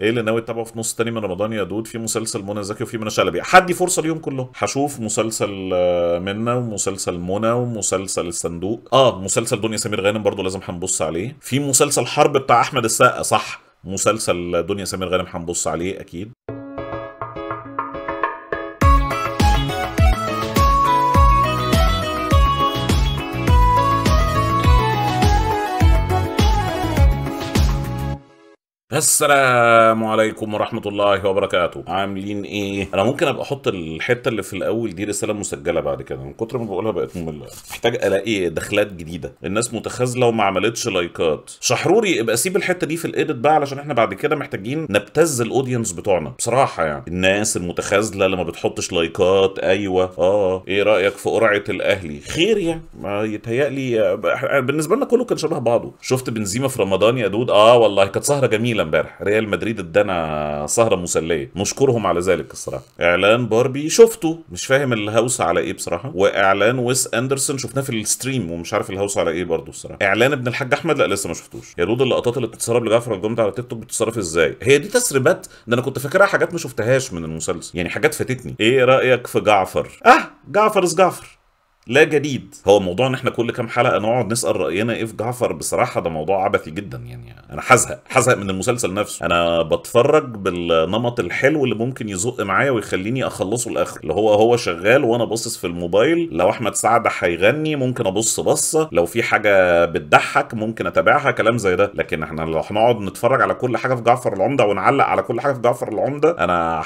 ايه اللي ناوي تتابعه في نص تاني من رمضان يا دود في مسلسل منى زكي وفي منى شلبي حدي فرصه اليوم كله هشوف مسلسل آه، منى ومسلسل منى ومسلسل الصندوق اه مسلسل دنيا سمير غانم برضو لازم هنبص عليه في مسلسل حرب بتاع احمد السقا صح مسلسل دنيا سمير غانم هنبص عليه اكيد السلام عليكم ورحمة الله وبركاته عاملين ايه انا ممكن ابقى احط الحتة اللي في الاول دي رسالة مسجلة بعد كده من كتر ما بقولها بقت مملة محتاج الاقي دخلات جديدة الناس متخاذلة وما عملتش لايكات شحروري ابقى سيب الحتة دي في الايديت بقى علشان احنا بعد كده محتاجين نبتز الاودينس بتوعنا بصراحة يعني الناس المتخاذلة اللي ما بتحطش لايكات ايوه اه ايه رأيك في قرعة الاهلي خير يعني ما يتهيألي بالنسبة لنا كله كان شبه بعضه شفت بنزيما في رمضان يا دود اه والله كانت سهرة جميلة امبارح ريال مدريد ادانا سهره مسليه نشكرهم على ذلك الصراحه اعلان باربي شفته مش فاهم الهوس على ايه بصراحه واعلان ويس اندرسون شفناه في الستريم ومش عارف الهوس على ايه برضه الصراحه اعلان ابن الحاج احمد لا لسه ما شفتوش يا دود اللقطات اللي بتتسرب لجعفر الجمد على تيك توك بتتصرف ازاي هي دي تسريبات ده انا كنت فاكرها حاجات ما شفتهاش من المسلسل يعني حاجات فاتتني ايه رايك في جعفر اه جعفر اس جعفر لا جديد هو موضوع ان احنا كل كام حلقه نقعد نسال راينا ايه في جعفر بصراحه ده موضوع عبثي جدا يعني انا حزهق حزهق من المسلسل نفسه انا بتفرج بالنمط الحلو اللي ممكن يزق معايا ويخليني اخلصه الاخر اللي هو هو شغال وانا باصص في الموبايل لو احمد سعد هيغني ممكن ابص بصه لو في حاجه بتضحك ممكن اتابعها كلام زي ده لكن احنا لو هنقعد نتفرج على كل حاجه في جعفر العمده ونعلق على كل حاجه في جعفر العمده انا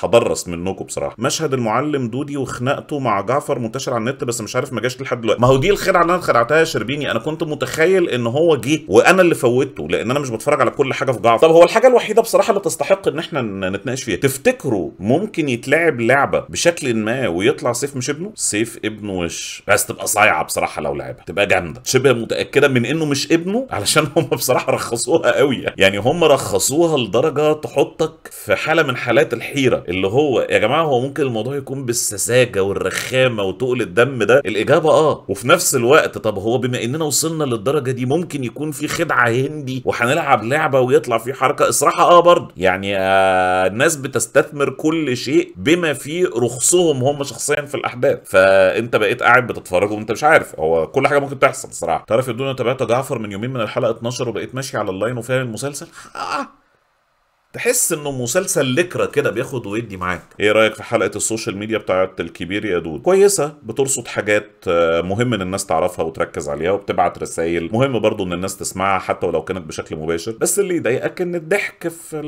هبرص منكم بصراحه مشهد المعلم دودي وخناقته مع جعفر منتشر على النت النت بس مش عارف ما جاش لحد دلوقتي ما هو دي الخدعه اللي انا خدعتها يا شربيني انا كنت متخيل ان هو جه وانا اللي فوتته لان انا مش بتفرج على كل حاجه في جعفر طب هو الحاجه الوحيده بصراحه اللي تستحق ان احنا نتناقش فيها تفتكروا ممكن يتلعب لعبه بشكل ما ويطلع سيف مش ابنه سيف ابنه وش بس تبقى صايعه بصراحه لو لعبها تبقى جامده شبه متاكده من انه مش ابنه علشان هم بصراحه رخصوها قوي يعني. يعني هم رخصوها لدرجه تحطك في حاله من حالات الحيره اللي هو يا جماعه هو ممكن الموضوع يكون بالسذاجه والرخامه وتقل الدم الدم ده الاجابه اه وفي نفس الوقت طب هو بما اننا وصلنا للدرجه دي ممكن يكون في خدعه هندي وهنلعب لعبه ويطلع في حركه اصراحه اه برضه يعني آه الناس بتستثمر كل شيء بما فيه رخصهم هم شخصيا في الاحداث فانت بقيت قاعد بتتفرج وانت مش عارف هو كل حاجه ممكن تحصل الصراحه تعرف دنيا تابعت جعفر من يومين من الحلقه 12 وبقيت ماشي على اللاين وفاهم المسلسل آه تحس انه مسلسل لكرة كده بياخد ويدي معاك ايه رايك في حلقه السوشيال ميديا بتاعت الكبير يا دود كويسه بترصد حاجات آه، مهم ان الناس تعرفها وتركز عليها وبتبعت رسائل مهم برضو ان الناس تسمعها حتى ولو كانت بشكل مباشر بس اللي يضايقك ان الضحك في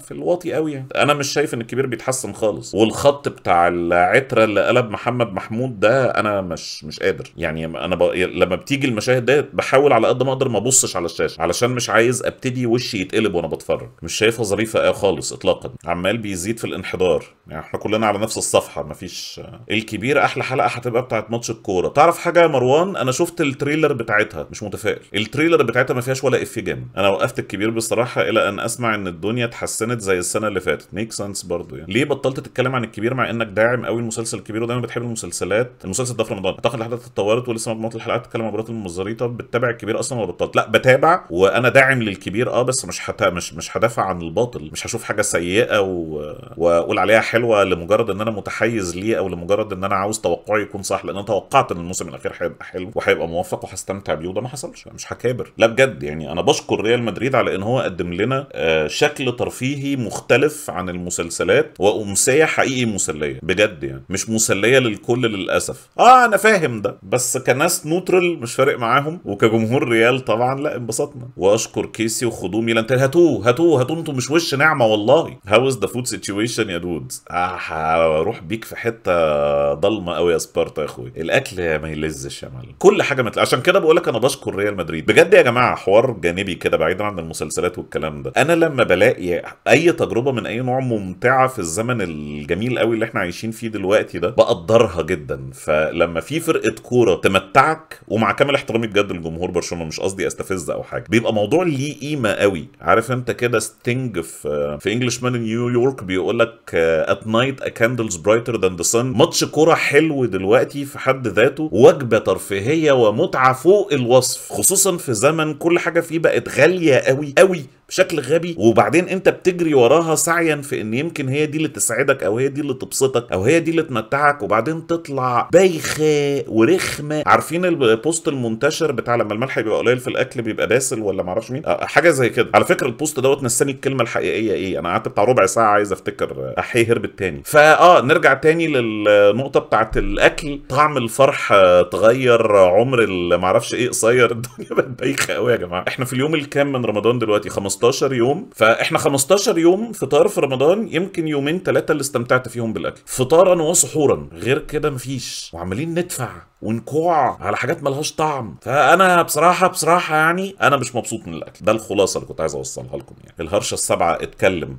في الواطي قوي يعني انا مش شايف ان الكبير بيتحسن خالص والخط بتاع العتره اللي قلب محمد محمود ده انا مش مش قادر يعني انا ب... لما بتيجي المشاهد ديت بحاول على قد ما اقدر ما ابصش على الشاشه علشان مش عايز ابتدي وشي يتقلب وانا بتفرج مش شايفها ظريفه طريق خالص اطلاقا عمال بيزيد في الانحدار يعني احنا كلنا على نفس الصفحه مفيش الكبير احلى حلقه هتبقى بتاعت ماتش الكوره تعرف حاجه يا مروان انا شفت التريلر بتاعتها مش متفائل التريلر بتاعتها ما فيهاش ولا اف جامد انا وقفت الكبير بصراحه الى ان اسمع ان الدنيا اتحسنت زي السنه اللي فاتت ميك سنس برضه يعني ليه بطلت تتكلم عن الكبير مع انك داعم قوي المسلسل الكبير ودايما بتحب المسلسلات المسلسل ده في رمضان اعتقد الحلقات اتطورت ولسه مجموعه الحلقات تتكلم عن مباراة المزاريطه بتتابع الكبير اصلا ولا بطلت لا بتابع وانا داعم للكبير اه بس مش حتى مش مش هدافع عن الباطل مقابل مش هشوف حاجه سيئه و... واقول عليها حلوه لمجرد ان انا متحيز ليه او لمجرد ان انا عاوز توقعي يكون صح لان انا توقعت ان الموسم الاخير هيبقى حلو وهيبقى موفق وهستمتع بيه وده ما حصلش مش هكابر لا بجد يعني انا بشكر ريال مدريد على ان هو قدم لنا آه، شكل ترفيهي مختلف عن المسلسلات وامسيه حقيقي مسليه بجد يعني مش مسليه للكل للاسف اه انا فاهم ده بس كناس نوترال مش فارق معاهم وكجمهور ريال طبعا لا انبسطنا واشكر كيسي وخدومي لان هاتوه هاتوه هاتوه انتوا مش وش وش نعمه والله How is ذا فود سيتويشن يا دود آه، روح بيك في حته ضلمه قوي يا سبارتا يا اخويا الاكل ما يلزش يا معلم كل حاجه متل... عشان كده بقول لك انا بشكر ريال مدريد بجد يا جماعه حوار جانبي كده بعيدا عن المسلسلات والكلام ده انا لما بلاقي اي تجربه من اي نوع ممتعه في الزمن الجميل قوي اللي احنا عايشين فيه دلوقتي ده بقدرها جدا فلما في فرقه كوره تمتعك ومع كامل احترامي بجد لجمهور برشلونه مش قصدي استفز او حاجه بيبقى موضوع ليه قيمه قوي عارف انت كده ستينج في في في انجلش مان نيويورك بيقول لك ات نايت ا كاندلز برايتر ذان ذا سن ماتش كوره حلو دلوقتي في حد ذاته وجبه ترفيهيه ومتعه فوق الوصف خصوصا في زمن كل حاجه فيه بقت غاليه قوي قوي بشكل غبي وبعدين انت بتجري وراها سعيا في ان يمكن هي دي اللي تسعدك او هي دي اللي تبسطك او هي دي اللي تمتعك وبعدين تطلع بايخه ورخمه عارفين البوست المنتشر بتاع لما الملح بيبقى قليل في الاكل بيبقى باسل ولا معرفش مين حاجه زي كده على فكره البوست دوت نساني الكلمه الحقيقيه ايه انا قعدت بتاع ربع ساعه عايز افتكر احيه هرب التاني فاه آه، نرجع تاني للنقطه بتاعت الاكل طعم الفرح اتغير عمر معرفش ايه قصير الدنيا بقت بايخه قوي يا جماعه احنا في اليوم الكام من رمضان دلوقتي 15 15 يوم فاحنا 15 يوم فطار في رمضان يمكن يومين ثلاثه اللي استمتعت فيهم بالاكل فطارا وسحورا غير كده مفيش وعمالين ندفع ونكوع على حاجات ملهاش طعم فانا بصراحه بصراحه يعني انا مش مبسوط من الاكل ده الخلاصه اللي كنت عايز اوصلها لكم يعني الهرشه السبعه اتكلم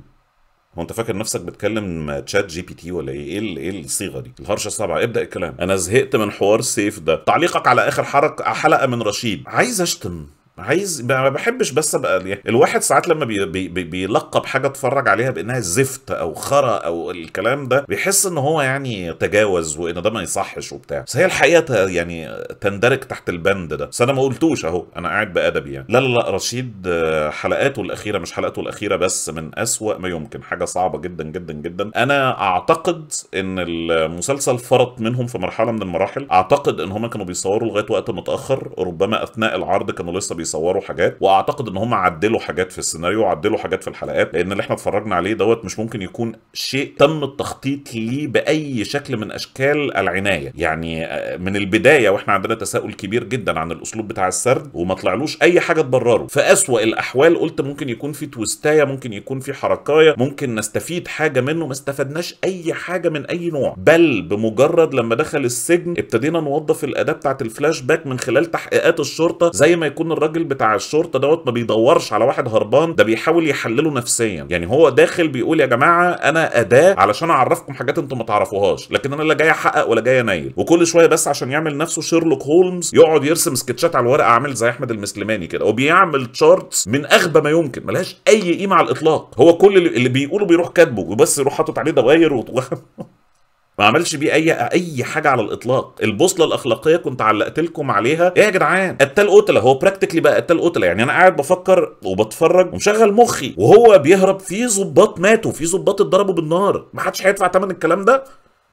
هو انت فاكر نفسك بتكلم تشات جي بي تي ولا ايه؟ إيه, ايه الصيغه دي؟ الهرشه السبعه ابدا الكلام، انا زهقت من حوار سيف ده، تعليقك على اخر حرق حلقه من رشيد، عايز اشتم عايز ما بحبش بس ابقى يعني الواحد ساعات لما بي بي بيلقب حاجه اتفرج عليها بانها زفت او خرا او الكلام ده بيحس ان هو يعني تجاوز وان ده ما يصحش وبتاع بس هي الحقيقه يعني تندرج تحت البند ده بس انا ما قلتوش اهو انا قاعد بادبي يعني لا لا لا رشيد حلقاته الاخيره مش حلقاته الاخيره بس من اسوا ما يمكن حاجه صعبه جدا جدا جدا انا اعتقد ان المسلسل فرط منهم في مرحله من المراحل اعتقد ان هم كانوا بيصوروا لغايه وقت متاخر ربما اثناء العرض كانوا لسه بيصوروا حاجات واعتقد ان هم عدلوا حاجات في السيناريو وعدلوا حاجات في الحلقات لان اللي احنا اتفرجنا عليه دوت مش ممكن يكون شيء تم التخطيط ليه باي شكل من اشكال العنايه يعني آه، من البدايه واحنا عندنا تساؤل كبير جدا عن الاسلوب بتاع السرد وما طلعلوش اي حاجه تبرره في اسوء الاحوال قلت ممكن يكون في تويستايه ممكن يكون في حركايه ممكن نستفيد حاجه منه ما استفدناش اي حاجه من اي نوع بل بمجرد لما دخل السجن ابتدينا نوظف الاداه بتاعه الفلاش باك من خلال تحقيقات الشرطه زي ما يكون الراجل الراجل بتاع الشرطه دوت ما بيدورش على واحد هربان ده بيحاول يحلله نفسيا يعني هو داخل بيقول يا جماعه انا اداه علشان اعرفكم حاجات انتم ما تعرفوهاش لكن انا لا جاي احقق ولا جاي انيل وكل شويه بس عشان يعمل نفسه شيرلوك هولمز يقعد يرسم سكتشات على الورقه عامل زي احمد المسلماني كده وبيعمل تشارتس من اغبى ما يمكن ملهاش اي قيمه على الاطلاق هو كل اللي بيقوله بيروح كاتبه وبس يروح حاطط عليه دواير و ما عملش بيه اي اي حاجه على الاطلاق البوصله الاخلاقيه كنت علقت لكم عليها ايه يا جدعان قتال قتله هو براكتيكلي بقى قتال قتله يعني انا قاعد بفكر وبتفرج ومشغل مخي وهو بيهرب في ظباط ماتوا في ظباط اتضربوا بالنار ما حدش هيدفع ثمن الكلام ده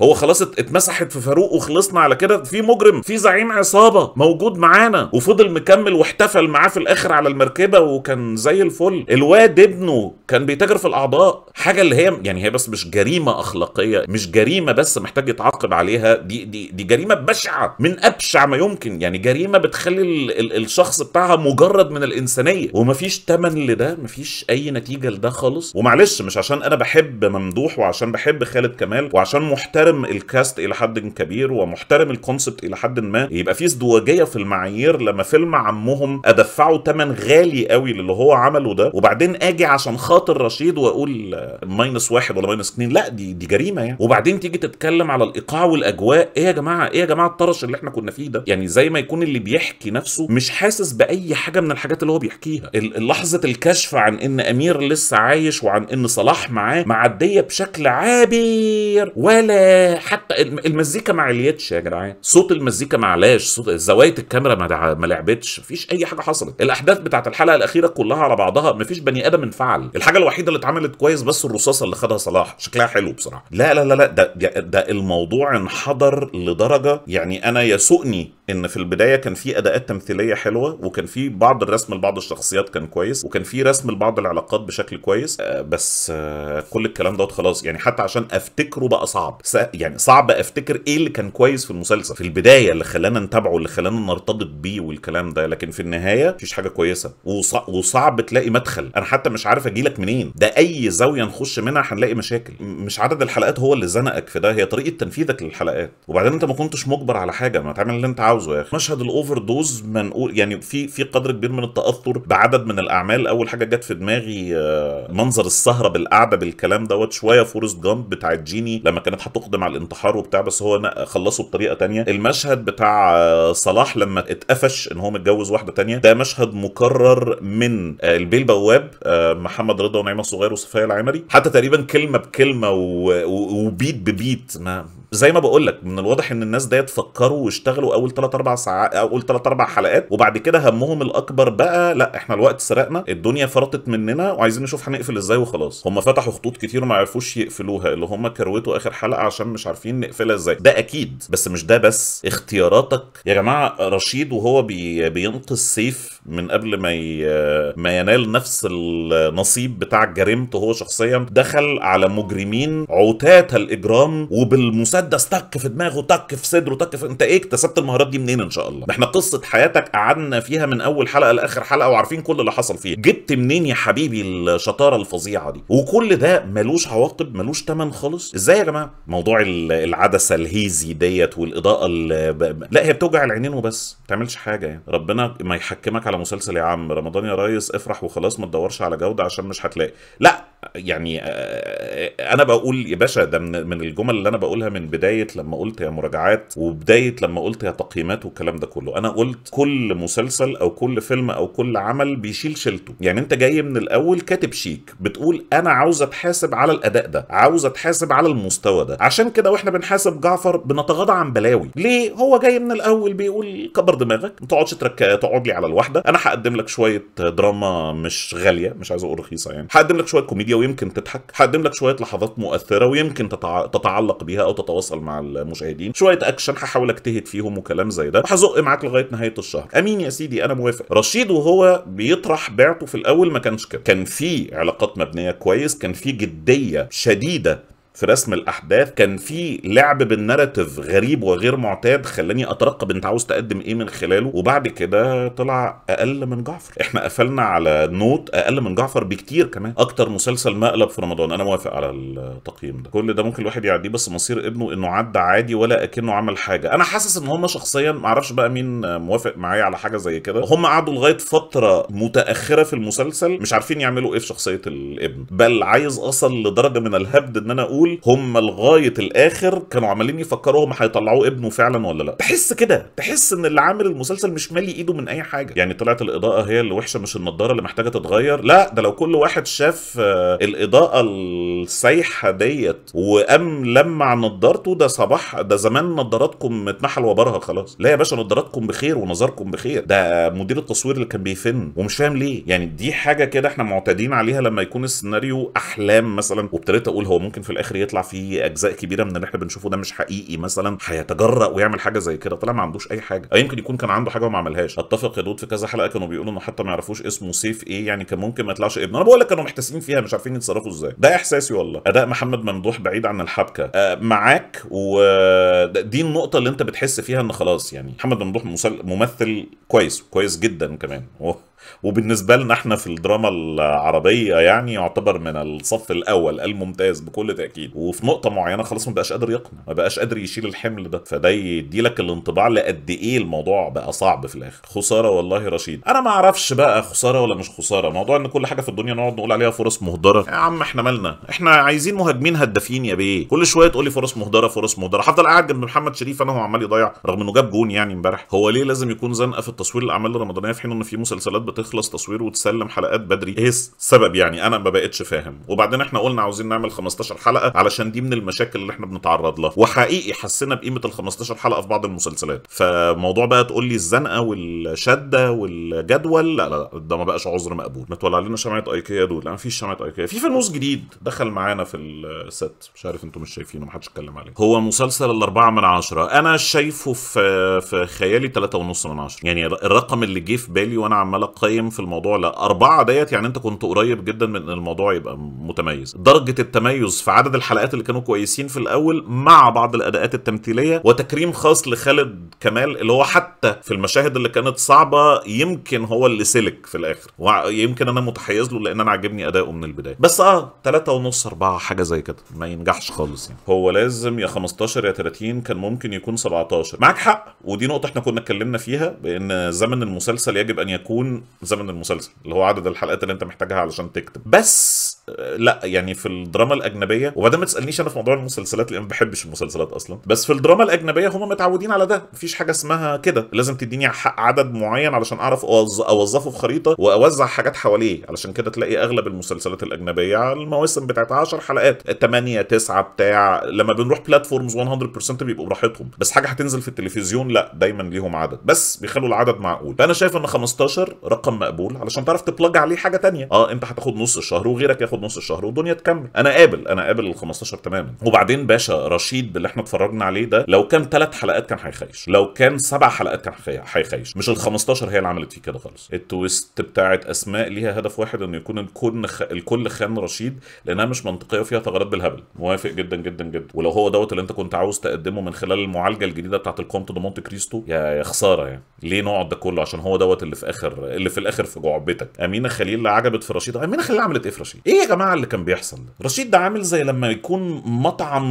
هو خلاص اتمسحت في فاروق وخلصنا على كده في مجرم في زعيم عصابه موجود معانا وفضل مكمل واحتفل معاه في الاخر على المركبه وكان زي الفل الواد ابنه كان بيتاجر في الاعضاء حاجه اللي هي يعني هي بس مش جريمه اخلاقيه مش جريمه بس محتاج يتعاقب عليها دي دي دي جريمه بشعه من ابشع ما يمكن يعني جريمه بتخلي الـ الـ الشخص بتاعها مجرد من الانسانيه ومفيش تمن لده مفيش اي نتيجه لده خالص ومعلش مش عشان انا بحب ممدوح وعشان بحب خالد كمال وعشان محتاج محترم الكاست الى حد كبير ومحترم الكونسبت الى حد ما يبقى في ازدواجيه في المعايير لما فيلم عمهم ادفعه ثمن غالي قوي للي هو عمله ده وبعدين اجي عشان خاطر رشيد واقول ماينس واحد ولا ماينس اثنين لا دي دي جريمه يعني وبعدين تيجي تتكلم على الايقاع والاجواء ايه يا جماعه ايه يا جماعه الطرش اللي احنا كنا فيه ده يعني زي ما يكون اللي بيحكي نفسه مش حاسس باي حاجه من الحاجات اللي هو بيحكيها لحظه الكشف عن ان امير لسه عايش وعن ان صلاح معاه معديه بشكل عابر ولا حتى المزيكا ما عليتش يا جدعان صوت المزيكا ما علاش صوت زوايا الكاميرا ما, ما لعبتش مفيش اي حاجه حصلت الاحداث بتاعه الحلقه الاخيره كلها على بعضها مفيش بني ادم انفعل الحاجه الوحيده اللي اتعملت كويس بس الرصاصه اللي خدها صلاح شكلها حلو بصراحه لا لا لا لا ده ده الموضوع انحدر لدرجه يعني انا يسوقني ان في البدايه كان في اداءات تمثيليه حلوه وكان في بعض الرسم لبعض الشخصيات كان كويس وكان في رسم لبعض العلاقات بشكل كويس آه، بس آه، كل الكلام دوت خلاص يعني حتى عشان افتكره بقى صعب يعني صعب افتكر ايه اللي كان كويس في المسلسل في البدايه اللي خلانا نتابعه اللي خلانا نرتبط بيه والكلام ده لكن في النهايه مفيش حاجه كويسه وصعب تلاقي مدخل انا حتى مش عارف اجي لك منين ده اي زاويه نخش منها هنلاقي مشاكل مش عدد الحلقات هو اللي زنقك في ده هي طريقه تنفيذك للحلقات وبعدين انت ما كنتش مجبر على حاجه ما تعمل اللي انت عاوزه يا اخي مشهد الاوفر دوز منقول يعني في في قدر كبير من التاثر بعدد من الاعمال اول حاجه جت في دماغي آه، منظر السهره بالقعده بالكلام دوت شويه فورست جامب بتاعت جيني لما كانت هتقضي يقدم على الانتحار وبتاع بس هو خلصه بطريقه تانية المشهد بتاع صلاح لما اتقفش ان هو متجوز واحده تانية ده مشهد مكرر من البيل بواب آه، محمد رضا ونعيمه الصغير وصفيه العمري حتى تقريبا كلمه بكلمه وبيت ببيت ما زي ما بقول لك من الواضح ان الناس ديت فكروا واشتغلوا اول 3 4 ساعات اول 3 4 حلقات وبعد كده همهم الاكبر بقى لا احنا الوقت سرقنا الدنيا فرطت مننا وعايزين نشوف هنقفل ازاي وخلاص هم فتحوا خطوط كتير وما عرفوش يقفلوها اللي هم كروتوا اخر حلقه عشان مش عارفين نقفلها ازاي ده اكيد بس مش ده بس اختياراتك يا جماعه رشيد وهو بي بينقذ سيف من قبل ما ي... ما ينال نفس النصيب بتاع جريمته هو شخصيا دخل على مجرمين عتاة الاجرام وبالمسدس مسدس طق في دماغه طق في صدره طق في انت ايه اكتسبت المهارات دي منين ان شاء الله احنا قصه حياتك قعدنا فيها من اول حلقه لاخر حلقه وعارفين كل اللي حصل فيها جبت منين يا حبيبي الشطاره الفظيعه دي وكل ده ملوش عواقب ملوش ثمن خالص ازاي يا جماعه موضوع العدسه الهيزي ديت والاضاءه لا هي بتوجع العينين وبس ما تعملش حاجه يعني ربنا ما يحكمك على مسلسل يا عم رمضان يا ريس افرح وخلاص ما تدورش على جوده عشان مش هتلاقي لا يعني آه، آه، انا بقول يا باشا ده من الجمل اللي انا بقولها من بدايه لما قلت يا مراجعات وبدايه لما قلت يا تقييمات والكلام ده كله انا قلت كل مسلسل او كل فيلم او كل عمل بيشيل شيلته يعني انت جاي من الاول كاتب شيك بتقول انا عاوز اتحاسب على الاداء ده عاوز اتحاسب على المستوى ده عشان كده واحنا بنحاسب جعفر بنتغاضى عن بلاوي ليه هو جاي من الاول بيقول كبر دماغك ما تقعدش ترك تقعد لي على الواحده انا هقدم لك شويه دراما مش غاليه مش عايز اقول رخيصه يعني هقدم لك شويه كوميديا الفيديو ويمكن تضحك هقدم لك شويه لحظات مؤثره ويمكن تتع... تتعلق بيها او تتواصل مع المشاهدين شويه اكشن هحاول اجتهد فيهم وكلام زي ده وهزق معاك لغايه نهايه الشهر امين يا سيدي انا موافق رشيد وهو بيطرح بيعته في الاول ما كانش كده كان في علاقات مبنيه كويس كان في جديه شديده في رسم الاحداث كان في لعب بالناراتيف غريب وغير معتاد خلاني اترقب انت عاوز تقدم ايه من خلاله وبعد كده طلع اقل من جعفر احنا قفلنا على نوت اقل من جعفر بكتير كمان اكتر مسلسل مقلب في رمضان انا موافق على التقييم ده كل ده ممكن الواحد يعديه بس مصير ابنه انه عدى عادي ولا اكنه عمل حاجه انا حاسس ان هم شخصيا معرفش بقى مين موافق معايا على حاجه زي كده هم قعدوا لغايه فتره متاخره في المسلسل مش عارفين يعملوا ايه في شخصيه الابن بل عايز اصل لدرجه من الهبد ان انا اقول دول هم لغايه الاخر كانوا عمالين يفكروا هم هيطلعوا ابنه فعلا ولا لا تحس كده تحس ان اللي عامل المسلسل مش مالي ايده من اي حاجه يعني طلعت الاضاءه هي اللي وحشه مش النضاره اللي محتاجه تتغير لا ده لو كل واحد شاف آه، الاضاءه السايحه ديت وقام لمع نضارته ده صباح ده زمان نضاراتكم اتنحل وبرها خلاص لا يا باشا نضاراتكم بخير ونظركم بخير ده مدير التصوير اللي كان بيفن ومش فاهم ليه يعني دي حاجه كده احنا معتادين عليها لما يكون السيناريو احلام مثلا وابتديت اقول هو ممكن في الاخر الاخر يطلع فيه اجزاء كبيره من اللي احنا بنشوفه ده مش حقيقي مثلا هيتجرأ ويعمل حاجه زي كده طلع ما عندوش اي حاجه او يمكن يكون كان عنده حاجه وما عملهاش اتفق يا دود في كذا حلقه كانوا بيقولوا انه حتى ما يعرفوش اسمه سيف ايه يعني كان ممكن ما يطلعش ابنه انا بقول لك كانوا محتاسين فيها مش عارفين يتصرفوا ازاي ده احساسي والله اداء محمد ممدوح بعيد عن الحبكه أه معاك ودي النقطه اللي انت بتحس فيها ان خلاص يعني محمد ممدوح ممثل كويس كويس جدا كمان وبالنسبه لنا احنا في الدراما العربيه يعني يعتبر من الصف الاول الممتاز بكل تاكيد وفي نقطه معينه خلاص ما بقاش قادر يقنع ما بقاش قادر يشيل الحمل ده فده يدي لك الانطباع لقد ايه الموضوع بقى صعب في الاخر خساره والله رشيد انا ما اعرفش بقى خساره ولا مش خساره موضوع ان كل حاجه في الدنيا نقعد نقول عليها فرص مهدره يا عم احنا مالنا احنا عايزين مهاجمين هدافين يا بيه كل شويه تقول لي فرص مهدره فرص مهدره هفضل قاعد جنب محمد شريف انا هو عمال يضيع رغم انه جاب جون يعني امبارح هو ليه لازم يكون زنقه في التصوير الاعمال الرمضانيه في حين ان في مسلسلات بتخلص تصوير وتسلم حلقات بدري ايه السبب يعني انا ما بقتش فاهم وبعدين احنا قلنا عاوزين نعمل 15 حلقه علشان دي من المشاكل اللي احنا بنتعرض لها وحقيقي حسينا بقيمه ال 15 حلقه في بعض المسلسلات فموضوع بقى تقول لي الزنقه والشده والجدول لا لا ده ما بقاش عذر مقبول ما تولع لنا شمعه ايكيا دول انا فيش شمعه ايكيا في فانوس جديد دخل معانا في الست مش عارف انتم مش شايفينه محدش اتكلم عليه هو مسلسل الأربعة من عشرة انا شايفه في في خيالي 3.5 ونص من عشرة يعني الرقم اللي جه في بالي وانا عمال قيم في الموضوع لا أربعة ديت يعني أنت كنت قريب جدا من أن الموضوع يبقى متميز درجة التميز في عدد الحلقات اللي كانوا كويسين في الأول مع بعض الأداءات التمثيلية وتكريم خاص لخالد كمال اللي هو حتى في المشاهد اللي كانت صعبة يمكن هو اللي سلك في الآخر ويمكن أنا متحيز له لأن أنا عاجبني أداؤه من البداية بس أه 3 ونص 4 حاجة زي كده ما ينجحش خالص يعني هو لازم يا 15 يا 30 كان ممكن يكون 17 معاك حق ودي نقطة احنا كنا اتكلمنا فيها بأن زمن المسلسل يجب أن يكون زمن المسلسل اللي هو عدد الحلقات اللي انت محتاجها علشان تكتب بس لا يعني في الدراما الاجنبيه وبعدين ما تسالنيش انا في موضوع المسلسلات لان ما بحبش المسلسلات اصلا بس في الدراما الاجنبيه هم متعودين على ده مفيش حاجه اسمها كده لازم تديني حق عدد معين علشان اعرف اوظفه في خريطه واوزع حاجات حواليه علشان كده تلاقي اغلب المسلسلات الاجنبيه المواسم بتاعتها 10 حلقات 8 9 بتاع لما بنروح بلاتفورمز 100% بيبقوا براحتهم بس حاجه هتنزل في التلفزيون لا دايما ليهم عدد بس بيخلوا العدد معقول فانا شايف ان 15 رقم مقبول علشان تعرف تبلج عليه حاجه تانية اه انت هتاخد نص الشهر وغيرك ياخد نص الشهر والدنيا تكمل انا قابل انا قابل ال 15 تماما وبعدين باشا رشيد اللي احنا اتفرجنا عليه ده لو كان ثلاث حلقات كان هيخيش لو كان سبع حلقات كان هيخيش مش ال 15 هي اللي عملت فيه كده خالص التويست بتاعت اسماء ليها هدف واحد انه يكون الكل خ... الكل خان رشيد لانها مش منطقيه وفيها ثغرات بالهبل موافق جدا جدا جدا ولو هو دوت اللي انت كنت عاوز تقدمه من خلال المعالجه الجديده بتاعت الكونت دو مونت كريستو يا يا خساره يعني ليه نقعد ده كله عشان هو دوت اللي في اخر اللي في الاخر في جعبتك امينه خليل اللي عجبت في رشيد امينه خليل عملت ايه في رشيد ايه يا جماعه اللي كان بيحصل ده رشيد ده عامل زي لما يكون مطعم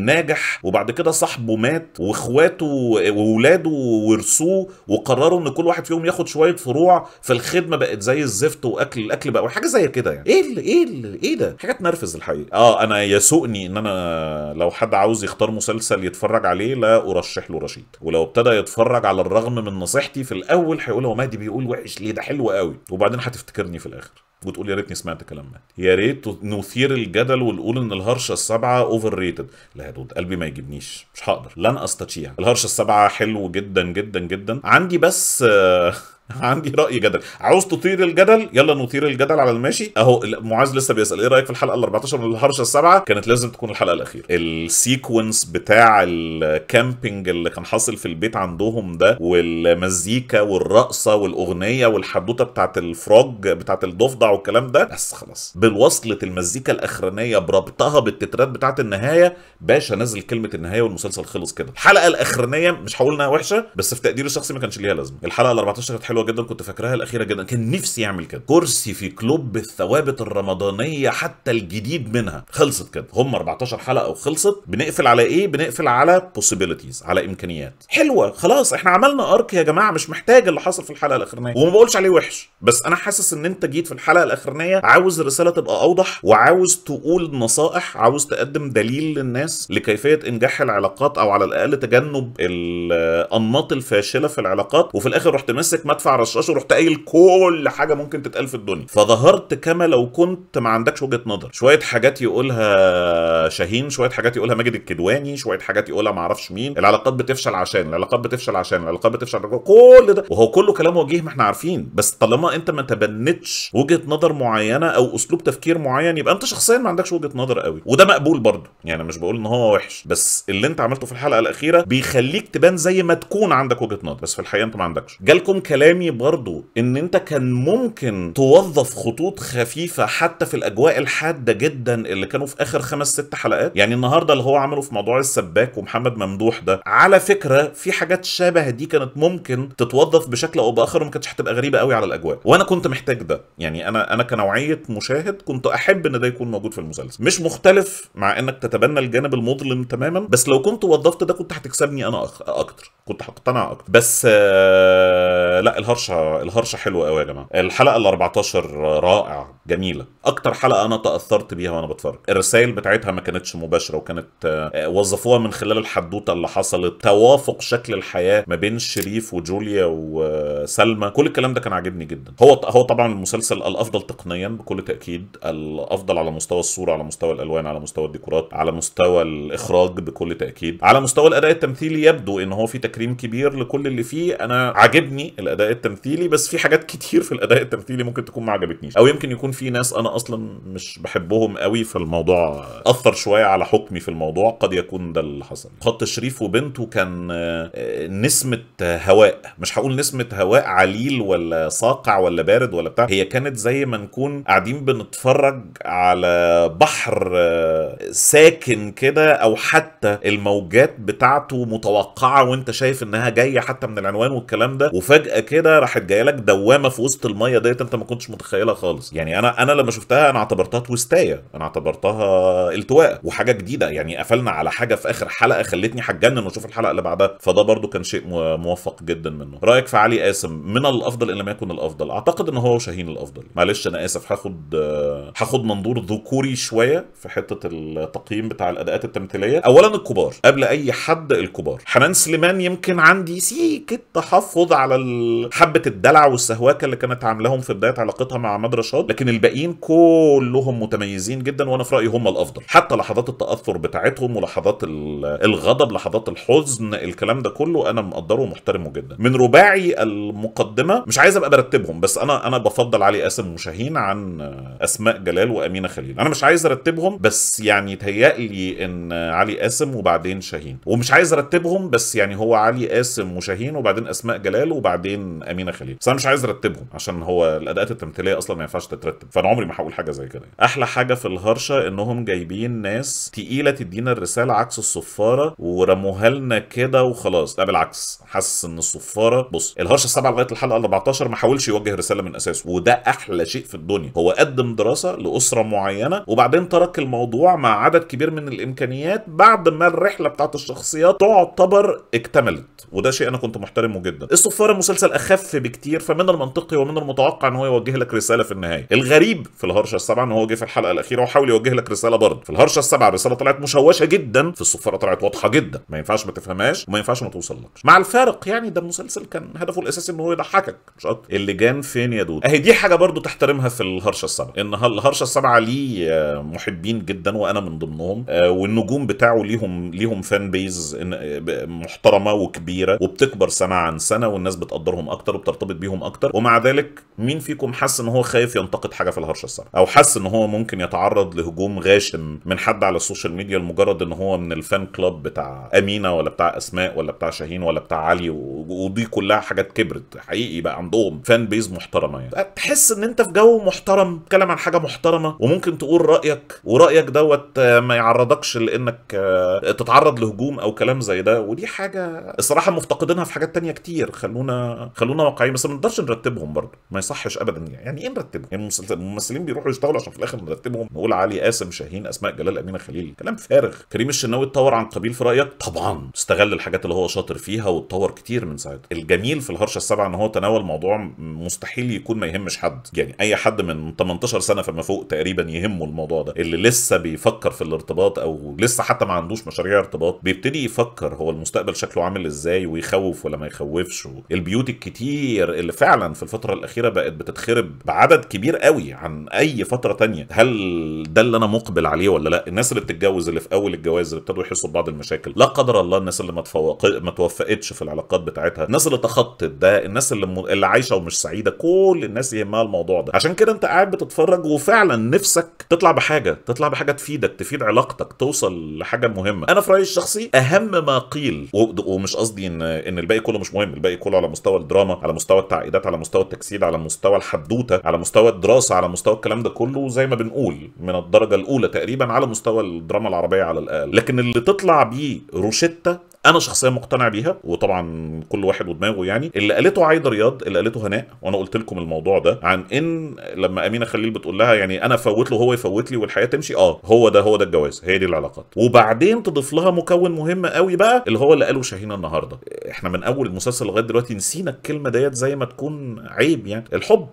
ناجح وبعد كده صاحبه مات واخواته واولاده ورثوه وقرروا ان كل واحد فيهم ياخد شويه فروع فالخدمه بقت زي الزفت واكل الاكل بقى حاجه زي كده يعني ايه اللي ايه اللي ايه ده حاجه تنرفز الحقيقه اه انا يسوقني ان انا لو حد عاوز يختار مسلسل يتفرج عليه لا ارشح له رشيد ولو ابتدى يتفرج على الرغم من نصيحتي في الاول هيقول هو مهدي بيقول وحش ليه ده حلو قوي وبعدين هتفتكرني في الاخر وتقول يا ريتني سمعت كلام مات يا ريت نثير الجدل ونقول ان الهرشه السبعه اوفر ريتد لا يا دود قلبي ما يجيبنيش مش هقدر لن استطيع الهرشه السبعه حلو جدا جدا جدا عندي بس آه، عندي راي جدل عاوز تطير الجدل يلا نطير الجدل على الماشي اهو معاذ لسه بيسال ايه رايك في الحلقه ال 14 من الهرشه السبعه كانت لازم تكون الحلقه الاخيره السيكونس بتاع الكامبينج اللي كان حاصل في البيت عندهم ده والمزيكا والرقصه والاغنيه والحدوته بتاعت الفروج بتاعت الضفدع والكلام ده بس خلاص بالوصله المزيكا الاخرانيه بربطها بالتترات بتاعت النهايه باشا نزل كلمه النهايه والمسلسل خلص كده الحلقه الاخرانيه مش هقول انها وحشه بس في تقديري الشخصي ما كانش ليها لازمه الحلقه ال 14 كانت حلوه حلوه جدا كنت فاكراها الاخيره جدا كان نفسي يعمل كده كرسي في كلوب الثوابت الرمضانيه حتى الجديد منها خلصت كده هم 14 حلقه وخلصت بنقفل على ايه بنقفل على possibilities على امكانيات حلوه خلاص احنا عملنا ارك يا جماعه مش محتاج اللي حصل في الحلقه الاخرانيه وما بقولش عليه وحش بس انا حاسس ان انت جيت في الحلقه الاخرانيه عاوز الرساله تبقى اوضح وعاوز تقول نصائح عاوز تقدم دليل للناس لكيفيه انجاح العلاقات او على الاقل تجنب الانماط الفاشله في العلاقات وفي الاخر رحت ماسك مدفع واقفه على الشاشه ورحت قايل كل حاجه ممكن تتقال في الدنيا فظهرت كما لو كنت ما عندكش وجهه نظر شويه حاجات يقولها شاهين شويه حاجات يقولها ماجد الكدواني شويه حاجات يقولها ما اعرفش مين العلاقات بتفشل عشان العلاقات بتفشل عشان العلاقات بتفشل عشان. كل ده وهو كله كلام وجيه ما احنا عارفين بس طالما انت ما تبنتش وجهه نظر معينه او اسلوب تفكير معين يبقى انت شخصيا ما عندكش وجهه نظر قوي وده مقبول برضه يعني مش بقول ان هو وحش بس اللي انت عملته في الحلقه الاخيره بيخليك تبان زي ما تكون عندك وجهه نظر بس في الحقيقه انت ما عندكش جالكم كلام كلامي برضو ان انت كان ممكن توظف خطوط خفيفه حتى في الاجواء الحاده جدا اللي كانوا في اخر خمس ست حلقات يعني النهارده اللي هو عمله في موضوع السباك ومحمد ممدوح ده على فكره في حاجات شبه دي كانت ممكن تتوظف بشكل او باخر وما كانتش هتبقى غريبه قوي على الاجواء وانا كنت محتاج ده يعني انا انا كنوعيه مشاهد كنت احب ان ده يكون موجود في المسلسل مش مختلف مع انك تتبنى الجانب المظلم تماما بس لو كنت وظفت ده كنت هتكسبني انا اكتر كنت هقتنع اكتر بس آه لا الهرشه الهرشه حلوه قوي يا جماعه الحلقه ال 14 رائع جميله اكتر حلقه انا تاثرت بيها وانا بتفرج الرسائل بتاعتها ما كانتش مباشره وكانت آه، وظفوها من خلال الحدوته اللي حصلت توافق شكل الحياه ما بين شريف وجوليا وسلمى كل الكلام ده كان عاجبني جدا هو هو طبعا المسلسل الافضل تقنيا بكل تاكيد الافضل على مستوى الصوره على مستوى الالوان على مستوى الديكورات على مستوى الاخراج بكل تاكيد على مستوى الاداء التمثيلي يبدو ان هو في تكريم كبير لكل اللي فيه انا عاجبني الاداء التمثيلي بس في حاجات كتير في الاداء التمثيلي ممكن تكون ما عجبتنيش او يمكن يكون في ناس انا اصلا مش بحبهم قوي فالموضوع اثر شويه على حكمي في الموضوع قد يكون ده اللي حصل خط شريف وبنته كان آه، نسمه هواء مش هقول نسمه هواء عليل ولا ساقع ولا بارد ولا بتاع هي كانت زي ما نكون قاعدين بنتفرج على بحر آه، ساكن كده او حتى الموجات بتاعته متوقعه وانت شايف انها جايه حتى من العنوان والكلام ده وفجاه كده كده راحت جايه لك دوامه في وسط الميه ديت انت ما كنتش متخيلها خالص يعني انا انا لما شفتها انا اعتبرتها تويستايه انا اعتبرتها التواء وحاجه جديده يعني قفلنا على حاجه في اخر حلقه خلتني هتجنن واشوف الحلقه اللي بعدها فده برده كان شيء موفق جدا منه رايك في علي قاسم من الافضل ان لم يكن الافضل اعتقد ان هو وشاهين الافضل معلش انا اسف هاخد هاخد منظور ذكوري شويه في حته التقييم بتاع الاداءات التمثيليه اولا الكبار قبل اي حد الكبار حنان سليمان يمكن عندي سيكه تحفظ على ال... حبه الدلع والسهواكه اللي كانت عاملاهم في بدايه علاقتها مع عماد رشاد لكن الباقيين كلهم متميزين جدا وانا في رايي هم الافضل حتى لحظات التاثر بتاعتهم ولحظات الغضب لحظات الحزن الكلام ده كله انا مقدره ومحترمه جدا من رباعي المقدمه مش عايز ابقى برتبهم بس انا انا بفضل علي قاسم وشاهين عن اسماء جلال وامينه خليل انا مش عايز ارتبهم بس يعني يتهيأ لي ان علي قاسم وبعدين شاهين ومش عايز ارتبهم بس يعني هو علي قاسم وشاهين وبعدين اسماء جلال وبعدين امينه خليل بس انا مش عايز ارتبهم عشان هو الاداءات التمثيليه اصلا ما ينفعش تترتب فانا عمري ما هقول حاجه زي كده احلى حاجه في الهرشه انهم جايبين ناس تقيله تدينا الرساله عكس الصفاره ورموها لنا كده وخلاص لا بالعكس حاسس ان الصفاره بص الهرشه السبعه لغايه الحلقه 14 ما حاولش يوجه رساله من اساسه وده احلى شيء في الدنيا هو قدم دراسه لاسره معينه وبعدين ترك الموضوع مع عدد كبير من الامكانيات بعد ما الرحله بتاعت الشخصيات تعتبر اكتملت وده شيء انا كنت محترمه جدا الصفاره مسلسل اخر اخف بكتير فمن المنطقي ومن المتوقع ان هو يوجه لك رساله في النهايه الغريب في الهرشه السبعه ان هو جه في الحلقه الاخيره وحاول يوجه لك رساله برضه في الهرشه السبعه الرساله طلعت مشوشه جدا في الصفاره طلعت واضحه جدا ما ينفعش ما تفهمهاش وما ينفعش ما توصلكش مع الفارق يعني ده المسلسل كان هدفه الاساسي ان هو يضحكك مش اكتر اللجان فين يا دود اهي دي حاجه برضه تحترمها في الهرشه السبعه ان الهرشه السبعه ليه آه، محبين جدا وانا من ضمنهم آه، والنجوم بتاعه ليهم ليهم فان بيز محترمه وكبيره وبتكبر سنه عن سنه والناس بتقدرهم اكتر اكتر وبترتبط بيهم اكتر ومع ذلك مين فيكم حس ان هو خايف ينتقد حاجه في الهرش السبع او حس ان هو ممكن يتعرض لهجوم غاشم من حد على السوشيال ميديا لمجرد ان هو من الفان كلاب بتاع امينه ولا بتاع اسماء ولا بتاع شاهين ولا بتاع علي ودي كلها حاجات كبرت حقيقي بقى عندهم فان بيز محترمه يعني تحس ان انت في جو محترم تتكلم عن حاجه محترمه وممكن تقول رايك ورايك دوت ما يعرضكش لانك آه، تتعرض لهجوم او كلام زي ده ودي حاجه الصراحه مفتقدينها في حاجات تانية كتير خلونا خلونا واقعيين بس ما نقدرش نرتبهم برضه ما يصحش ابدا يعني ايه نرتبهم يعني الممثلين بيروحوا يشتغلوا عشان في الاخر نرتبهم نقول علي قاسم شاهين اسماء جلال امينه خليل كلام فارغ كريم الشناوي اتطور عن قبيل في رايك طبعا استغل الحاجات اللي هو شاطر فيها واتطور كتير من ساعتها الجميل في الهرشه السبعه ان هو تناول موضوع مستحيل يكون ما يهمش حد يعني اي حد من 18 سنه فما فوق تقريبا يهمه الموضوع ده اللي لسه بيفكر في الارتباط او لسه حتى ما عندوش مشاريع ارتباط بيبتدي يفكر هو المستقبل شكله عامل ازاي ويخوف ولا ما يخوفش البيوت الكتير كتير اللي فعلا في الفتره الاخيره بقت بتتخرب بعدد كبير قوي عن اي فتره تانية هل ده اللي انا مقبل عليه ولا لا الناس اللي بتتجوز اللي في اول الجواز اللي ابتدوا يحسوا ببعض المشاكل لا قدر الله الناس اللي ما متفوق... ما توفقتش في العلاقات بتاعتها الناس اللي تخطت ده الناس اللي, م... اللي عايشه ومش سعيده كل الناس يهمها الموضوع ده عشان كده انت قاعد بتتفرج وفعلا نفسك تطلع بحاجه تطلع بحاجه تفيدك تفيد علاقتك توصل لحاجه مهمه انا في رايي الشخصي اهم ما قيل و... ومش قصدي ان ان الباقي كله مش مهم الباقي كله على مستوى الدراما الدراما على مستوى التعقيدات على مستوى التجسيد على مستوى الحدوته على مستوى الدراسه على مستوى الكلام ده كله زي ما بنقول من الدرجه الاولى تقريبا على مستوى الدراما العربيه على الاقل لكن اللي تطلع بيه روشيتا انا شخصيا مقتنع بيها وطبعا كل واحد ودماغه يعني اللي قالته عايده رياض اللي قالته هناء وانا قلت لكم الموضوع ده عن ان لما امينه خليل بتقول لها يعني انا فوت له هو يفوت لي والحياه تمشي اه هو ده هو ده الجواز هي دي العلاقات وبعدين تضيف لها مكون مهم قوي بقى اللي هو اللي قاله شاهين النهارده احنا من اول المسلسل لغايه دلوقتي نسينا الكلمه ديت زي ما تكون عيب يعني الحب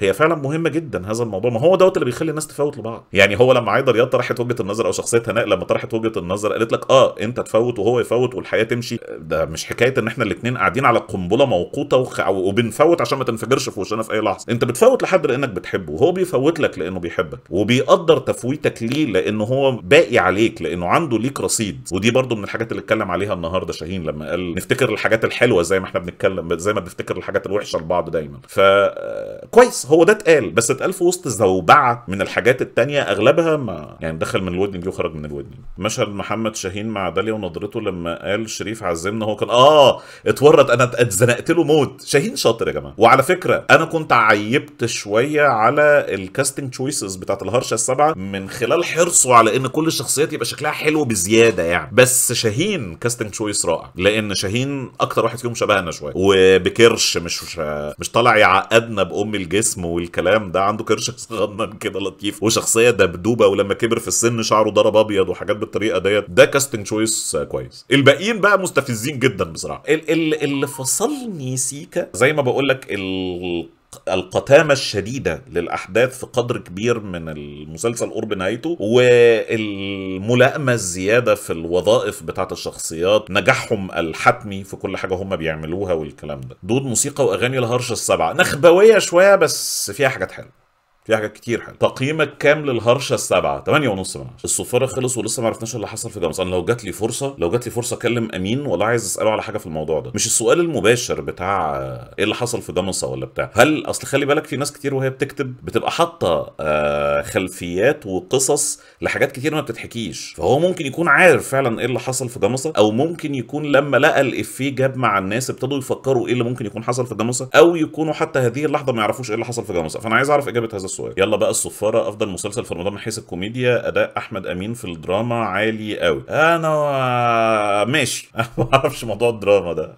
هي فعلا مهمه جدا هذا الموضوع ما هو دوت اللي بيخلي الناس تفوت لبعض يعني هو لما عايده رياض طرحت وجهه النظر او شخصيه هناء لما طرحت وجهه النظر قالت لك اه انت تفوت وهو يفوت والحياه تمشي ده مش حكايه ان احنا الاثنين قاعدين على قنبله موقوته وخ... وبنفوت عشان ما تنفجرش في وشنا في اي لحظه انت بتفوت لحد لانك بتحبه وهو بيفوت لك لانه بيحبك وبيقدر تفويتك ليه لانه هو باقي عليك لانه عنده ليك رصيد ودي برضو من الحاجات اللي اتكلم عليها النهارده شاهين لما قال نفتكر الحاجات الحلوه زي ما احنا بنتكلم زي ما بنفتكر الحاجات الوحشه لبعض دايما فكويس آه، هو ده اتقال بس اتقال في وسط زوبعه من الحاجات التانية اغلبها ما يعني دخل من الودن دي وخرج من الودن مشهد محمد شاهين مع داليا ونظرته لما قال شريف عزمنا هو كان اه اتورط انا اتزنقت له موت شاهين شاطر يا جماعه وعلى فكره انا كنت عيبت شويه على الكاستنج تشويسز بتاعت الهرشه السبعه من خلال حرصه على ان كل الشخصيات يبقى شكلها حلو بزياده يعني بس شاهين كاستنج تشويس رائع لان شاهين اكتر واحد فيهم شبهنا شويه وبكرش مش مش طالع يعقدنا بام الجسم والجسم والكلام ده عنده كرش صغنن كده لطيف وشخصيه دبدوبه ولما كبر في السن شعره ضرب ابيض وحاجات بالطريقه ديت ده كاستنج آه، شويس كويس الباقيين بقى مستفزين جدا بصراحه اللي فصلني سيكا زي ما بقول لك القتامه الشديده للاحداث في قدر كبير من المسلسل قرب نهايته والملائمه الزياده في الوظائف بتاعه الشخصيات نجاحهم الحتمي في كل حاجه هم بيعملوها والكلام ده دود موسيقى واغاني الهرشه السبعه نخبويه شويه بس فيها حاجات حلوه في حاجات كتير حلوه تقييمك كام للهرشه السبعه 8 ونص من 10 الصفاره خلص ولسه ما عرفناش إيه اللي حصل في جامس انا لو جات لي فرصه لو جات لي فرصه اكلم امين والله عايز اساله على حاجه في الموضوع ده مش السؤال المباشر بتاع ايه اللي حصل في جامس ولا بتاع هل اصل خلي بالك في ناس كتير وهي بتكتب بتبقى حاطه آه، خلفيات وقصص لحاجات كتير ما بتتحكيش فهو ممكن يكون عارف فعلا ايه اللي حصل في جامس او ممكن يكون لما لقى الافيه جاب مع الناس ابتدوا يفكروا ايه اللي ممكن يكون حصل في جامس او يكونوا حتى هذه اللحظه ما يعرفوش ايه اللي حصل في جامس فانا عايز اعرف اجابه هذا السؤال السؤال يلا بقى الصفاره افضل مسلسل في رمضان من حيث الكوميديا اداء احمد امين في الدراما عالي قوي انا ماشي انا ما اعرفش موضوع الدراما ده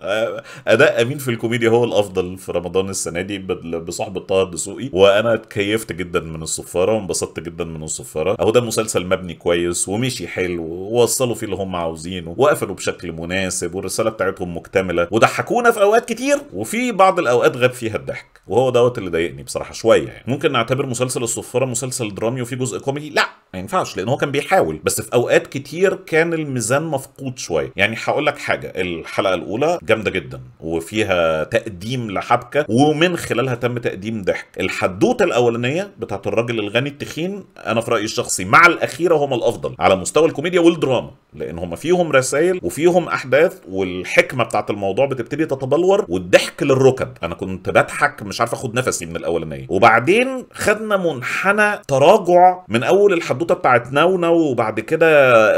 اداء امين في الكوميديا هو الافضل في رمضان السنه دي بصحبه طه الدسوقي وانا اتكيفت جدا من الصفاره وانبسطت جدا من الصفاره اهو ده المسلسل مبني كويس ومشي حلو ووصلوا فيه اللي هم عاوزينه وقفلوا بشكل مناسب والرساله بتاعتهم مكتمله وضحكونا في اوقات كتير وفي بعض الاوقات غاب فيها الضحك وهو دوت اللي ضايقني بصراحه شويه يعني ممكن نعتبر مسلسل الصفاره مسلسل درامي وفي جزء كوميدي لا ما ينفعش لان هو كان بيحاول بس في اوقات كتير كان الميزان مفقود شويه يعني هقول لك حاجه الحلقه الاولى جامده جدا وفيها تقديم لحبكه ومن خلالها تم تقديم ضحك الحدوته الاولانيه بتاعت الراجل الغني التخين انا في رايي الشخصي مع الاخيره هما الافضل على مستوى الكوميديا والدراما لان هم فيهم رسائل وفيهم احداث والحكمه بتاعت الموضوع بتبتدي تتبلور والضحك للركب انا كنت بضحك مش عارف اخد نفسي من الاولانيه وبعدين خدنا منحنى تراجع من اول الحدوته بتاعت نونا وبعد كده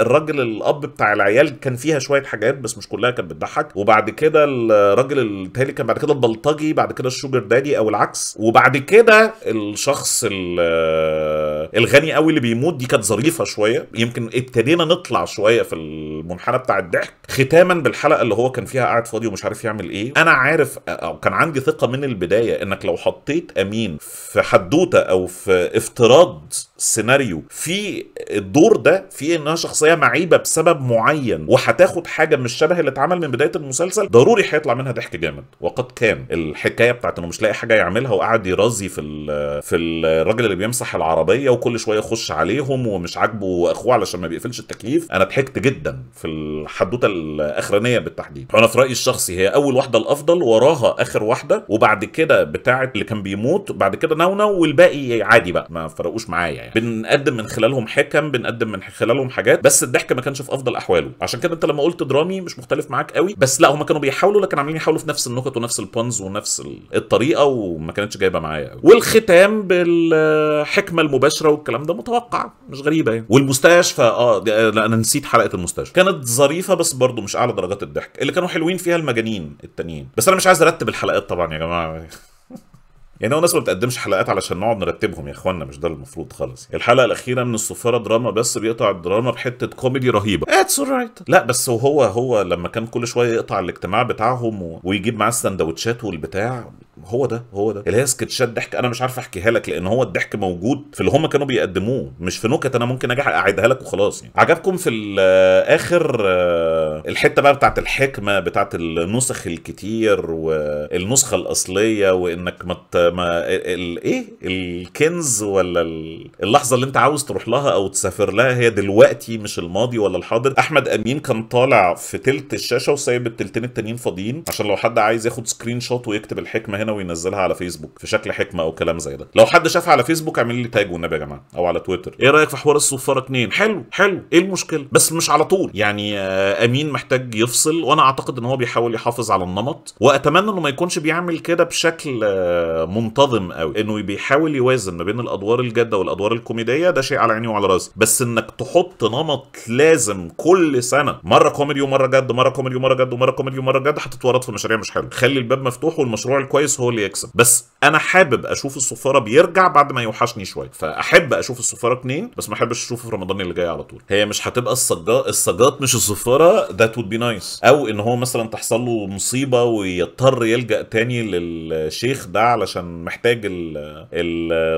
الراجل الاب بتاع العيال كان فيها شويه حاجات بس مش كلها كانت بتضحك وبعد كده الراجل التالي كان بعد كده البلطجي بعد كده الشوجر دادي او العكس وبعد كده الشخص الغني قوي اللي بيموت دي كانت ظريفه شويه يمكن ابتدينا نطلع شويه في المنحنى بتاع الضحك ختاما بالحلقه اللي هو كان فيها قاعد فاضي ومش عارف يعمل ايه انا عارف او كان عندي ثقه من البدايه انك لو حطيت امين في حدوته او في افتراض سيناريو في الدور ده في انها شخصيه معيبه بسبب معين وهتاخد حاجه مش شبه اللي اتعمل من بدايه المسلسل ضروري هيطلع منها ضحك جامد وقد كان الحكايه بتاعت انه مش لاقي حاجه يعملها وقعد يرازي في في الراجل اللي بيمسح العربيه وكل شويه يخش عليهم ومش عاجبه اخوه علشان ما بيقفلش التكييف انا ضحكت بيرفكت جدا في الحدوته الاخرانيه بالتحديد انا في رايي الشخصي هي اول واحده الافضل وراها اخر واحده وبعد كده بتاعه اللي كان بيموت بعد كده نونا والباقي عادي بقى ما فرقوش معايا يعني بنقدم من خلالهم حكم بنقدم من خلالهم حاجات بس الضحك ما كانش في افضل احواله عشان كده انت لما قلت درامي مش مختلف معاك قوي بس لا هم كانوا بيحاولوا لكن عاملين يحاولوا في نفس النكت ونفس البونز ونفس الطريقه وما كانتش جايبه معايا قوي والختام بالحكمه المباشره والكلام ده متوقع مش غريبه يعني والمستشفى اه انا نسيت حلقه حلقه المستشفى كانت ظريفه بس برضه مش اعلى درجات الضحك اللي كانوا حلوين فيها المجانين التانيين بس انا مش عايز ارتب الحلقات طبعا يا جماعه يعني هو الناس ما بتقدمش حلقات علشان نقعد نرتبهم يا اخوانا مش ده المفروض خالص الحلقه الاخيره من الصفاره دراما بس بيقطع الدراما بحته كوميدي رهيبه اتس رايت لا بس وهو هو لما كان كل شويه يقطع الاجتماع بتاعهم و... ويجيب معاه السندوتشات والبتاع هو ده هو ده اللي هي سكتشات ضحك انا مش عارف احكيها لك لان هو الضحك موجود في اللي هم كانوا بيقدموه مش في نكت انا ممكن اجي اعيدها لك وخلاص يعني عجبكم في اخر آه، الحته بقى بتاعت الحكمه بتاعت النسخ الكتير والنسخه الاصليه وانك ما ما ال ايه الكنز ولا اللحظه اللي انت عاوز تروح لها او تسافر لها هي دلوقتي مش الماضي ولا الحاضر احمد امين كان طالع في تلت الشاشه وسايب التلتين التانيين فاضيين عشان لو حد عايز ياخد سكرين شوت ويكتب الحكمه هنا وينزلها على فيسبوك في شكل حكمه او كلام زي ده لو حد شافها على فيسبوك اعمل لي تاج والنبي يا جماعه او على تويتر ايه رايك في حوار الصفاره اتنين حلو حلو ايه المشكله بس مش على طول يعني آه، امين محتاج يفصل وانا اعتقد ان هو بيحاول يحافظ على النمط واتمنى انه ما يكونش بيعمل كده بشكل آه، ممكن منتظم قوي انه بيحاول يوازن ما بين الادوار الجاده والادوار الكوميديه ده شيء على عيني وعلى راسي بس انك تحط نمط لازم كل سنه مره كوميدي ومره جد مره كوميدي ومره جد ومره كوميدي ومره جد هتتورط في مشاريع مش حلوه خلي الباب مفتوح والمشروع الكويس هو اللي يكسب بس انا حابب اشوف الصفاره بيرجع بعد ما يوحشني شويه فاحب اشوف الصفاره اتنين بس ما احبش اشوفه في رمضان اللي جاي على طول هي مش هتبقى الصجات الصجات مش الصفاره ذات وود بي نايس او ان هو مثلا تحصل له مصيبه ويضطر يلجا تاني للشيخ ده علشان عشان محتاج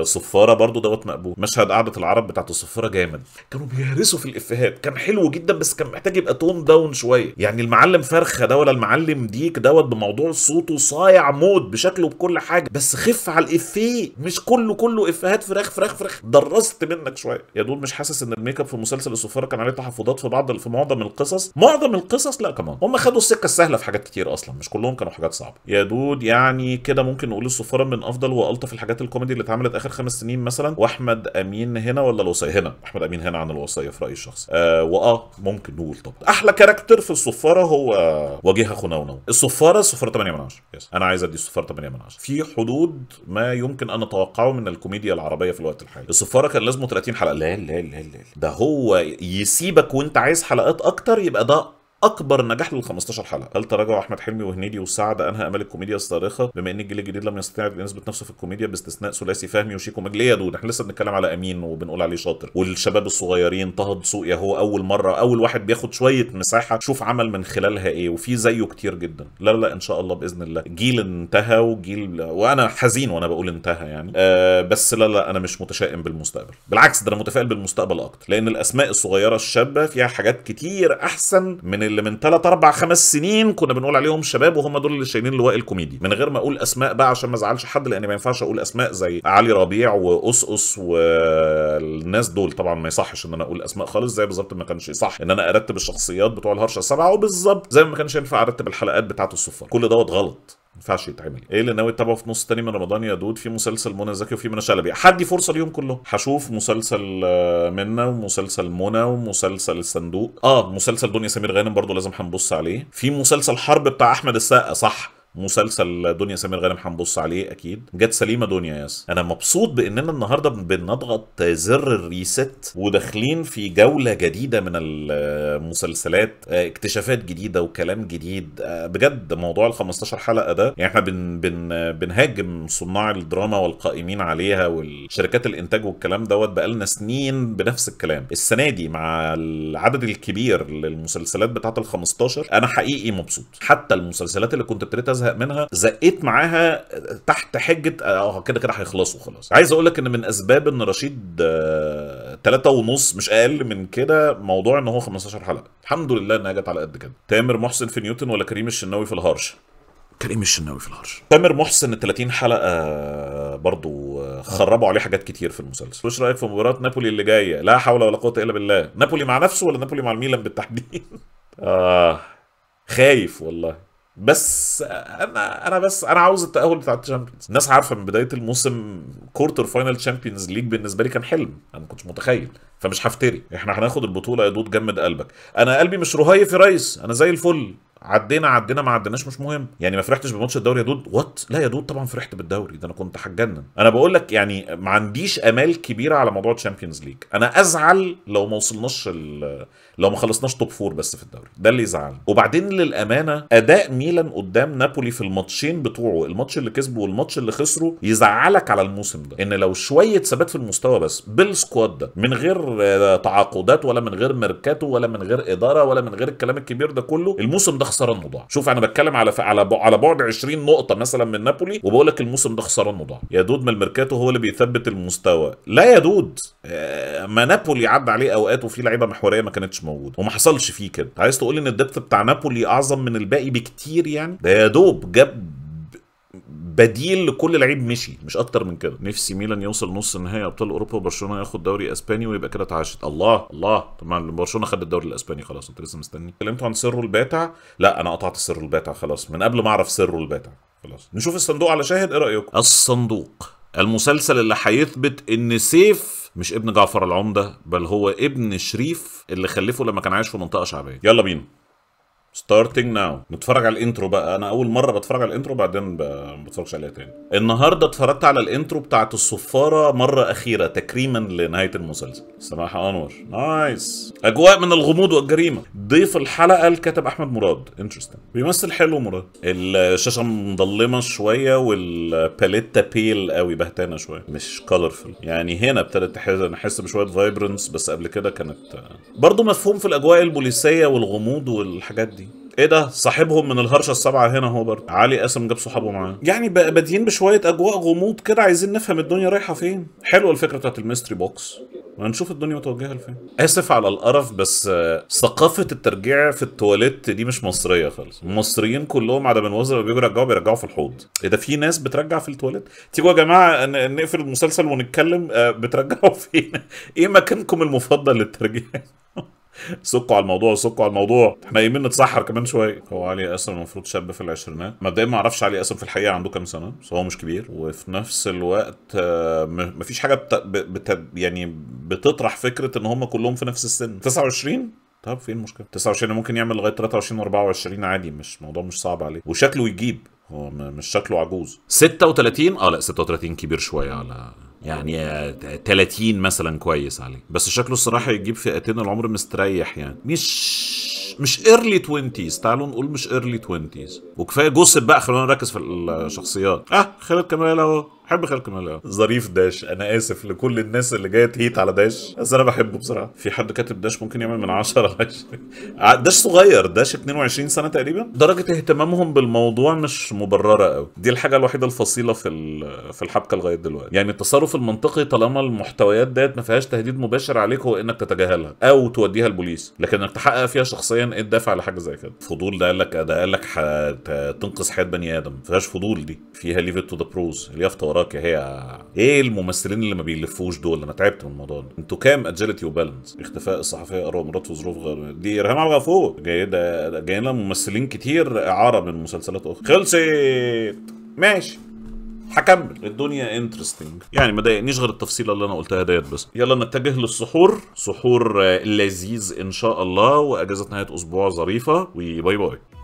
الصفاره برضو دوت مقبول مشهد قعده العرب بتاعت الصفاره جامد كانوا بيهرسوا في الافيهات كان حلو جدا بس كان محتاج يبقى تون داون شويه يعني المعلم فرخه ده ولا المعلم ديك دوت بموضوع صوته صايع موت بشكله بكل حاجه بس خف على الافيه مش كله كله افيهات فراخ فراخ فراخ درست منك شويه يا دول مش حاسس ان الميك اب في مسلسل الصفاره كان عليه تحفظات في بعض في معظم القصص معظم القصص لا كمان هم خدوا السكه السهله في حاجات كتير اصلا مش كلهم كانوا حاجات صعبه يا دود يعني كده ممكن نقول الصفاره من افضل والطف الحاجات الكوميدي اللي اتعملت اخر خمس سنين مثلا واحمد امين هنا ولا الوصيه هنا احمد امين هنا عن الوصيه في رايي الشخصي آه واه ممكن نقول طب احلى كاركتر في الصفاره هو وجيها خناونه الصفاره الصفاره 8 من 10 يس انا عايز ادي الصفاره 8 من 10 في حدود ما يمكن ان نتوقعه من الكوميديا العربيه في الوقت الحالي الصفاره كان لازمه 30 حلقه لا لا لا لا ده هو يسيبك وانت عايز حلقات اكتر يبقى ده اكبر نجاح لل 15 حلقه هل تراجع احمد حلمي وهنيدي وسعد انهى امال الكوميديا الصارخه بما ان الجيل الجديد لم يستطيع يثبت نفسه في الكوميديا باستثناء ثلاثي فهمي وشيكو مجليه دول احنا لسه بنتكلم على امين وبنقول عليه شاطر والشباب الصغيرين طه دسوقي هو اول مره اول واحد بياخد شويه مساحه شوف عمل من خلالها ايه وفي زيه كتير جدا لا لا ان شاء الله باذن الله جيل انتهى وجيل وانا حزين وانا بقول انتهى يعني أه بس لا لا انا مش متشائم بالمستقبل بالعكس ده انا متفائل بالمستقبل اكتر لان الاسماء الصغيره الشابه فيها حاجات كتير احسن من اللي من 3 4 5 سنين كنا بنقول عليهم شباب وهم دول اللي شايلين لواء الكوميدي من غير ما اقول اسماء بقى عشان ما ازعلش حد لان ما ينفعش اقول اسماء زي علي ربيع وقصقص والناس دول طبعا ما يصحش ان انا اقول اسماء خالص زي بالظبط ما كانش يصح ان انا ارتب الشخصيات بتوع الهرشه السبعه وبالظبط زي ما كانش ينفع ارتب الحلقات بتاعه الصفار كل دوت غلط ينفعش يتعمل ايه اللي ناوي تتابعه في نص تاني من رمضان يا دود في مسلسل منى زكي وفي منى شلبي حدي فرصه اليوم كله هشوف مسلسل آه، منى ومسلسل منى ومسلسل الصندوق اه مسلسل دنيا سمير غانم برضو لازم هنبص عليه في مسلسل حرب بتاع احمد السقا صح مسلسل دنيا سمير غانم هنبص عليه اكيد جت سليمه دنيا ياس انا مبسوط باننا النهارده بنضغط زر الريست وداخلين في جوله جديده من المسلسلات آه، اكتشافات جديده وكلام جديد آه، بجد موضوع ال 15 حلقه ده يعني احنا بن بن بنهاجم صناع الدراما والقائمين عليها والشركات الانتاج والكلام دوت بقالنا سنين بنفس الكلام السنه دي مع العدد الكبير للمسلسلات بتاعه ال 15 انا حقيقي مبسوط حتى المسلسلات اللي كنت ابتديت بزهق منها زقيت معاها تحت حجه اه كده كده هيخلصوا خلاص عايز اقول لك ان من اسباب ان رشيد ثلاثة آه، ونص مش اقل من كده موضوع ان هو 15 حلقه الحمد لله انها جت على قد كده تامر محسن في نيوتن ولا كريم الشناوي في الهرش كريم الشناوي في الهرش تامر محسن 30 حلقه آه، برضو آه، خربوا عليه حاجات كتير في المسلسل وش رايك في مباراه نابولي اللي جايه لا حول ولا قوه الا بالله نابولي مع نفسه ولا نابولي مع الميلان بالتحديد اه خايف والله بس انا انا بس انا عاوز التاهل بتاع الشامبيونز الناس عارفه من بدايه الموسم كورتر فاينل شامبيونز ليج بالنسبه لي كان حلم انا ما كنتش متخيل فمش هفتري احنا هناخد البطوله يا دود جمد قلبك انا قلبي مش رهيف يا ريس انا زي الفل عدينا عدينا ما عدناش مش مهم يعني ما فرحتش بماتش الدوري يا دود وات لا يا دود طبعا فرحت بالدوري ده انا كنت هتجنن انا بقول لك يعني ما عنديش امال كبيره على موضوع الشامبيونز ليج انا ازعل لو ما وصلناش لو ما خلصناش توب فور بس في الدوري ده اللي يزعلني وبعدين للامانه اداء ميلان قدام نابولي في الماتشين بتوعه الماتش اللي كسبه والماتش اللي خسره يزعلك على الموسم ده ان لو شويه ثبات في المستوى بس بالسكواد ده من غير آه، تعاقدات ولا من غير ميركاتو ولا من غير اداره ولا من غير الكلام الكبير ده كله الموسم ده خسران وضاع شوف انا بتكلم على على على بعد 20 نقطه مثلا من نابولي وبقول لك الموسم ده خسران وضاع يا دود ما الميركاتو هو اللي بيثبت المستوى لا يا دود آه، ما نابولي عدى عليه اوقات وفي لعيبه محوريه ما كانتش موجود وما حصلش فيه كده عايز تقول ان الدبث بتاع نابولي اعظم من الباقي بكتير يعني ده يا دوب جاب بديل لكل لعيب مشي مش اكتر من كده نفسي ميلان يوصل نص نهائي ابطال اوروبا وبرشلونه ياخد دوري اسباني ويبقى كده اتعشت الله الله طب ما برشلونه خد الدوري الاسباني خلاص انت لسه مستني اتكلمتوا عن سره الباتع لا انا قطعت سره الباتع خلاص من قبل ما اعرف سره الباتع خلاص نشوف الصندوق على شاهد ايه رايكم الصندوق المسلسل اللي هيثبت ان سيف مش ابن جعفر العمده بل هو ابن شريف اللي خلفه لما كان عايش في منطقه شعبيه يلا بينا ستارتنج ناو نتفرج على الانترو بقى انا اول مره بتفرج على الانترو بعدين ما بتفرجش عليها تاني النهارده اتفرجت على الانترو بتاعه الصفاره مره اخيره تكريما لنهايه المسلسل سماحه انور نايس اجواء من الغموض والجريمه ضيف الحلقه الكاتب احمد مراد انترستنج بيمثل حلو مراد الشاشه مضلمه شويه والباليتا بيل قوي بهتانه شويه مش كلرفل يعني هنا ابتدت احس بشويه فايبرنس بس قبل كده كانت آه، برضه مفهوم في الاجواء البوليسيه والغموض والحاجات دي ايه ده صاحبهم من الهرشه السبعه هنا اهو برضه علي قاسم جاب صحابه معاه يعني بادئين بشويه اجواء غموض كده عايزين نفهم الدنيا رايحه فين حلوه الفكره بتاعت الميستري بوكس هنشوف الدنيا متوجهه لفين اسف على القرف بس ثقافه الترجيع في التواليت دي مش مصريه خالص المصريين كلهم من الوزن اللي بيرجعوا بيرجعوا في الحوض ايه ده في ناس بترجع في التواليت تيجوا يا جماعه نقفل المسلسل ونتكلم آه، بترجعوا فين ايه مكانكم المفضل للترجيع سكوا على الموضوع سكوا على الموضوع احنا يمين نتسحر كمان شويه هو علي قاسم المفروض شاب في العشرينات مبدئيا ما اعرفش علي قاسم في الحقيقه عنده كام سنه بس هو مش كبير وفي نفس الوقت آه، مفيش حاجه بت... بت... يعني بتطرح فكره ان هم كلهم في نفس السن 29 طب فين المشكله 29 ممكن يعمل لغايه 23 و24 عادي مش الموضوع مش صعب عليه وشكله يجيب هو مش شكله عجوز 36 اه لا 36 كبير شويه على يعني 30 آه، مثلا كويس عليه بس شكله الصراحه يجيب فئتين العمر مستريح يعني مش مش ايرلي 20 تعالوا نقول مش ايرلي 20 وكفايه جوسب بقى خلونا نركز في الشخصيات اه خالد كمال اهو بحب خالد كمال ظريف داش انا اسف لكل الناس اللي جايه تهيت على داش بس انا بحبه بصراحه في حد كاتب داش ممكن يعمل من 10 ل 20 داش صغير داش 22 سنه تقريبا درجه اهتمامهم بالموضوع مش مبرره قوي دي الحاجه الوحيده الفصيله في في الحبكه لغايه دلوقتي يعني التصرف المنطقي طالما المحتويات ديت ما فيهاش تهديد مباشر عليك هو انك تتجاهلها او توديها البوليس لكن انك تحقق فيها شخصيا ايه الدافع لحاجه زي كده فضول ده قال لك ده قال لك تنقذ حياه بني ادم ما فيهاش فضول دي فيها ليفت تو ذا بروز اليافطه وراك هي ايه الممثلين اللي ما بيلفوش دول انا تعبت من الموضوع ده انتوا كام اجيلتي وبالانس اختفاء الصحفيه اراء مرات وظروف غير دي ارهام عبد الغفور جاي ده جاي لنا ممثلين كتير اعاره من مسلسلات اخرى خلصت ماشي هكمل الدنيا انترستنج يعني ما ضايقنيش غير التفصيله اللي انا قلتها ديت بس يلا نتجه للسحور سحور لذيذ ان شاء الله واجازه نهايه اسبوع ظريفه وباي باي